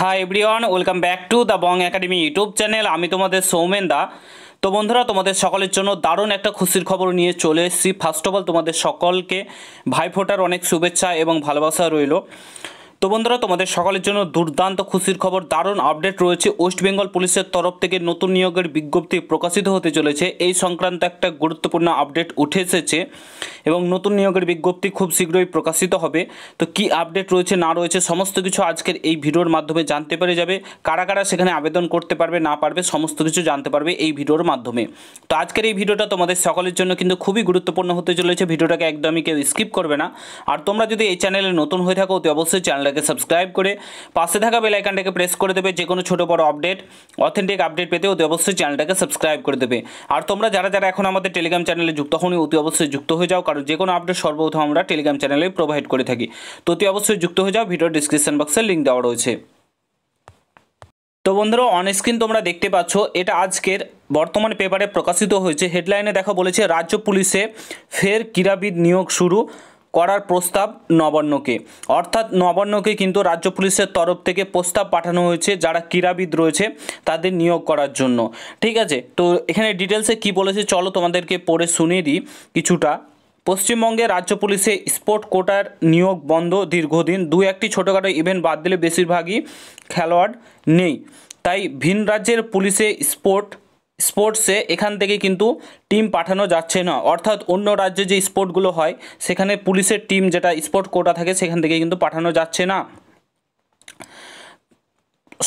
high everyone welcome back to the Bong academy YouTube channel আমি তোমাদের সৌমেন দা তো বন্ধুরা তোমাদের সকলের জন্য দারুণ একটা খুশির খবর নিয়ে চলে এসেছি ফার্স্ট অফ অল তোমাদের সকলকে ভাইফোঁটার অনেক শুভেচ্ছা এবং ভালোবাসা রইল তো বন্ধুরা তোমাদের সকলের জন্য দুর্দান্ত খুশির খবর দারুণ আপডেট রয়েছে ওয়েস্ট বেঙ্গল পুলিশের তরফ থেকে নতুন নিয়োগের বিজ্ঞপ্তি প্রকাশিত হতে চলেছে এই সংক্রান্ত একটা গুরুত্বপূর্ণ আপডেট উঠে এসেছে এবং নতুন নিয়োগের বিজ্ঞপ্তি খুব শীঘ্রই প্রকাশিত হবে তো কি আপডেট রয়েছে না রয়েছে সমস্ত কিছু আজকের এই ভিডিওর মাধ্যমে জানতে পেরে যাবে কারা কারা সেখানে আবেদন করতে পারবে না পারবে সমস্ত কিছু জানতে পারবে এই ভিডিওর মাধ্যমে তো আজকের এই ভিডিওটা তোমাদের সকলের জন্য কিন্তু খুবই গুরুত্বপূর্ণ হতে চলেছে ভিডিওটাকে একদমই কেউ স্কিপ করবে না আর তোমরা যদি এই চ্যানেলে নতুন হয়ে থাকো তো অবশ্যই চ্যানেল চ্যানেলটাকে সাবস্ক্রাইব করে পাশে থাকা বেল আইকনটাকে প্রেস করে দেবে যে কোনো ছোটো বড় আপডেট অথেন্টিক আপডেট পেতে অতি অবশ্যই চ্যানেলটাকে সাবস্ক্রাইব করে দেবে আর তোমরা যারা যারা এখন আমাদের টেলিগ্রাম চ্যানেলে যুক্ত হন অতি অবশ্যই যুক্ত হয়ে যাও কারণ যে কোনো আপডেট সর্বপ্রথম আমরা টেলিগ্রাম চ্যানেলে প্রোভাইড করে থাকি তো অতি অবশ্যই যুক্ত হয়ে যাও ভিডিও ডিসক্রিপশন বক্সে লিঙ্ক দেওয়া রয়েছে তো বন্ধুরা অন স্ক্রিন তোমরা দেখতে পাচ্ছ এটা আজকের বর্তমান পেপারে প্রকাশিত হয়েছে হেডলাইনে দেখা বলেছে রাজ্য পুলিশে ফের ক্রীড়াবিদ নিয়োগ শুরু করার প্রস্তাব নবান্নকে অর্থাৎ নবান্নকে কিন্তু রাজ্য পুলিশের তরফ থেকে প্রস্তাব পাঠানো হয়েছে যারা ক্রীড়াবিদ রয়েছে তাদের নিয়োগ করার জন্য ঠিক আছে তো এখানে ডিটেলসে কি বলেছে চলো তোমাদেরকে পড়ে শুনিয়ে দিই কিছুটা পশ্চিমবঙ্গে রাজ্য পুলিশে স্পোর্ট কোটার নিয়োগ বন্ধ দীর্ঘদিন দু একটি ছোটোখাটো ইভেন্ট বাদ দিলে বেশিরভাগই খেলোয়াড় নেই তাই ভিন রাজ্যের পুলিশে স্পোর্ট স্পোর্টসে এখান থেকে কিন্তু টিম পাঠানো যাচ্ছে না অর্থাৎ অন্য রাজ্যে যে স্পোর্টগুলো হয় সেখানে পুলিশের টিম যেটা স্পোর্ট কোটা থাকে সেখান থেকে কিন্তু পাঠানো যাচ্ছে না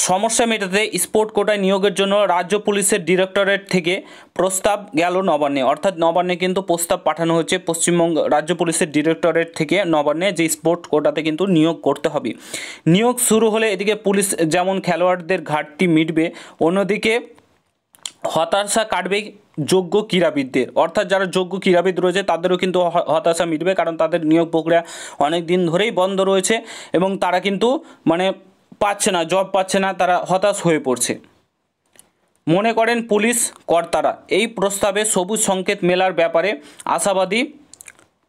সমস্যা মেটাতে স্পোর্ট কোটায় নিয়োগের জন্য রাজ্য পুলিশের ডিরেক্টরেট থেকে প্রস্তাব গেল নবান্নে অর্থাৎ নবান্নে কিন্তু প্রস্তাব পাঠানো হচ্ছে পশ্চিমবঙ্গ রাজ্য পুলিশের ডিরেক্টরেট থেকে নবান্নে যে স্পোর্ট কোটাতে কিন্তু নিয়োগ করতে হবে নিয়োগ শুরু হলে এদিকে পুলিশ যেমন খেলোয়াড়দের ঘাটতি মিটবে অন্যদিকে হতাশা কাটবে যোগ্য ক্রীড়াবিদদের অর্থাৎ যারা যোগ্য ক্রীড়াবিদ রয়েছে তাদেরও কিন্তু হতাশা মিটবে কারণ তাদের নিয়োগ প্রক্রিয়া অনেক দিন ধরেই বন্ধ রয়েছে এবং তারা কিন্তু মানে পাচ্ছে না জব পাচ্ছে না তারা হতাশ হয়ে পড়ছে মনে করেন পুলিশ কর্তারা এই প্রস্তাবে সবুজ সংকেত মেলার ব্যাপারে আশাবাদী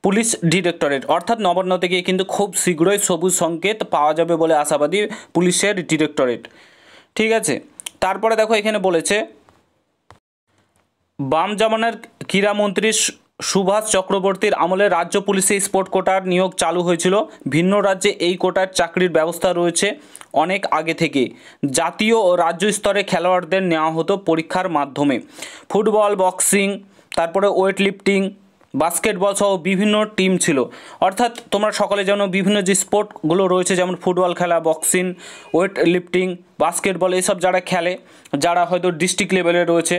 পুলিশ ডিরেক্টরেট অর্থাৎ নবান্ন থেকে কিন্তু খুব শীঘ্রই সবুজ সংকেত পাওয়া যাবে বলে আশাবাদী পুলিশের ডিরেক্টরেট ঠিক আছে তারপরে দেখো এখানে বলেছে বাম ক্রীড়া ক্রীড়ামন্ত্রী সুভাষ চক্রবর্তীর আমলে রাজ্য পুলিশে স্পোর্ট কোটার নিয়োগ চালু হয়েছিল ভিন্ন রাজ্যে এই কোটার চাকরির ব্যবস্থা রয়েছে অনেক আগে থেকে জাতীয় ও রাজ্য স্তরে খেলোয়াড়দের নেওয়া হতো পরীক্ষার মাধ্যমে ফুটবল বক্সিং তারপরে ওয়েট লিফটিং বাস্কেটবল সহ বিভিন্ন টিম ছিল অর্থাৎ তোমরা সকলে যেন বিভিন্ন যে স্পোর্টগুলো রয়েছে যেমন ফুটবল খেলা বক্সিং ওয়েট লিফটিং বাস্কেটবল এসব যারা খেলে যারা হয়তো ডিস্ট্রিক্ট লেভেলে রয়েছে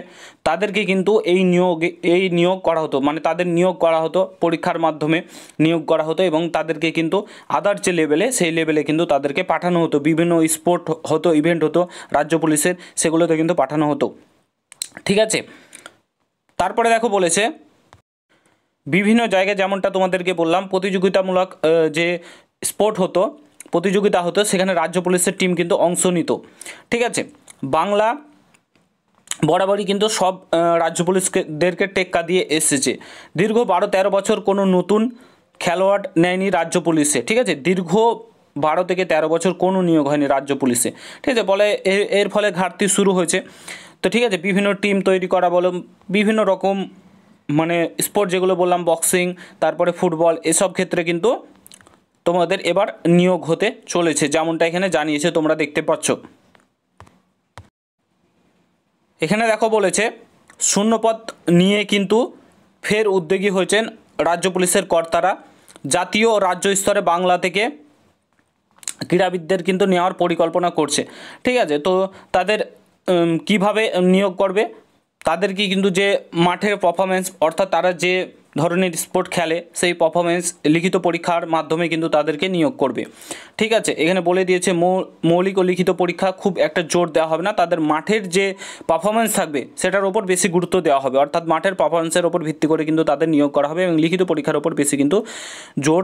তাদেরকে কিন্তু এই নিয়োগ এই নিয়োগ করা হতো মানে তাদের নিয়োগ করা হতো পরীক্ষার মাধ্যমে নিয়োগ করা হতো এবং তাদেরকে কিন্তু আদার যে লেভেলে সেই লেভেলে কিন্তু তাদেরকে পাঠানো হতো বিভিন্ন স্পোর্ট হতো ইভেন্ট হতো রাজ্য পুলিশের সেগুলোতে কিন্তু পাঠানো হতো ঠিক আছে তারপরে দেখো বলেছে বিভিন্ন জায়গায় যেমনটা তোমাদেরকে বললাম প্রতিযোগিতামূলক যে স্পোর্ট হতো প্রতিযোগিতা হতো সেখানে রাজ্য পুলিশের টিম কিন্তু অংশ নিত ঠিক আছে বাংলা বরাবরই কিন্তু সব রাজ্য পুলিশদেরকে টেক্কা দিয়ে এসেছে দীর্ঘ বারো তেরো বছর কোনো নতুন খেলোয়াড় নেয়নি রাজ্য পুলিশে ঠিক আছে দীর্ঘ বারো থেকে তেরো বছর কোনো নিয়োগ হয়নি রাজ্য পুলিশে ঠিক আছে বলে এর ফলে ঘাটতি শুরু হয়েছে তো ঠিক আছে বিভিন্ন টিম তৈরি করা বলো বিভিন্ন রকম মানে স্পোর্ট যেগুলো বললাম বক্সিং তারপরে ফুটবল এসব ক্ষেত্রে কিন্তু তোমাদের এবার নিয়োগ হতে চলেছে যেমনটা এখানে জানিয়েছে তোমরা দেখতে পাচ্ছ এখানে দেখো বলেছে শূন্যপদ নিয়ে কিন্তু ফের উদ্যোগী হয়েছেন রাজ্য পুলিশের কর্তারা জাতীয় ও রাজ্য স্তরে বাংলা থেকে ক্রীড়াবিদদের কিন্তু নেওয়ার পরিকল্পনা করছে ঠিক আছে তো তাদের কিভাবে নিয়োগ করবে তাদেরকে কিন্তু যে মাঠের পারফরমেন্স অর্থাৎ তারা যে ধরনের স্পোর্ট খেলে সেই পারফরমেন্স লিখিত পরীক্ষার মাধ্যমে কিন্তু তাদেরকে নিয়োগ করবে ঠিক আছে এখানে বলে দিয়েছে মৌলিক ও লিখিত পরীক্ষা খুব একটা জোর দেওয়া হবে না তাদের মাঠের যে পারফরমেন্স থাকবে সেটার ওপর বেশি গুরুত্ব দেওয়া হবে অর্থাৎ মাঠের পারফরমেন্সের ওপর ভিত্তি করে কিন্তু তাদের নিয়োগ করা হবে এবং লিখিত পরীক্ষার ওপর বেশি কিন্তু জোর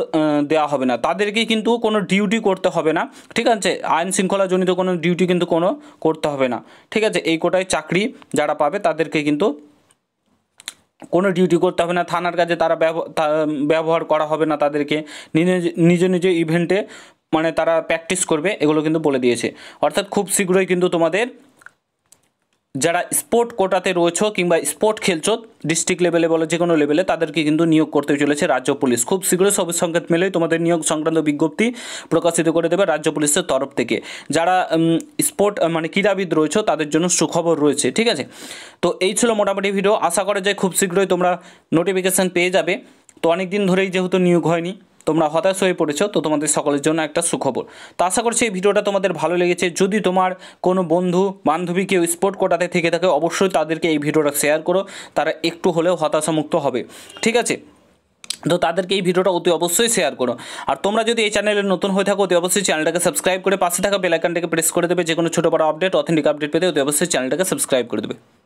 দেওয়া হবে না তাদেরকে কিন্তু কোনো ডিউটি করতে হবে না ঠিক আছে আইন শৃঙ্খলাজনিত কোনো ডিউটি কিন্তু কোনো করতে হবে না ঠিক আছে এই কোটায় চাকরি যারা পাবে তাদেরকে কিন্তু কোনো ডিউটি করতে হবে না থানার কাজে তারা ব্যবহার করা হবে না তাদেরকে নিজ নিজ ইভেন্টে মানে তারা প্র্যাকটিস করবে এগুলো কিন্তু বলে দিয়েছে অর্থাৎ খুব শীঘ্রই কিন্তু তোমাদের যারা স্পোর্ট কোটাতে রয়েছ কিংবা স্পোর্ট খেলছো ডিস্ট্রিক্ট লেভেলে বলো যে কোনো লেভেলে তাদেরকে কিন্তু নিয়োগ করতে চলেছে রাজ্য পুলিশ খুব শীঘ্রই সবুজ সংকেত মেলেই তোমাদের নিয়োগ সংক্রান্ত বিজ্ঞপ্তি প্রকাশিত করে দেবে রাজ্য পুলিশের তরফ থেকে যারা স্পোর্ট মানে ক্রীড়াবিদ রয়েছে তাদের জন্য সুখবর রয়েছে ঠিক আছে তো এই ছিল মোটামুটি ভিডিও আশা করা যায় খুব শীঘ্রই তোমরা নোটিফিকেশান পেয়ে যাবে তো অনেক দিন ধরেই যেহেতু নিয়োগ হয়নি তোমরা হতাশ হয়ে পড়েছো তো তোমাদের সকলের জন্য একটা সুখবর তো আশা করছি এই ভিডিওটা তোমাদের ভালো লেগেছে যদি তোমার কোনো বন্ধু বান্ধবী কেউ স্পোর্ট কোটাতে থেকে থাকে অবশ্যই তাদেরকে এই ভিডিওটা শেয়ার করো তারা একটু হলেও হতাশামুক্ত হবে ঠিক আছে তো তাদেরকে এই ভিডিওটা অতি অবশ্যই শেয়ার করো আর তোমরা যদি এই চ্যানেলে নতুন হয়ে থাকো অতি অবশ্যই চ্যানেলটাকে সাবস্ক্রাইব করে পাশে থাকা বেলাইকানটাকে প্রেস করে দেবে যে কোনো ছোটো বড়ো আপডেট অথেন্টিক আপডেট পেতে অতি অবশ্যই চ্যানেলটাকে সাবস্ক্রাইব করে দেবে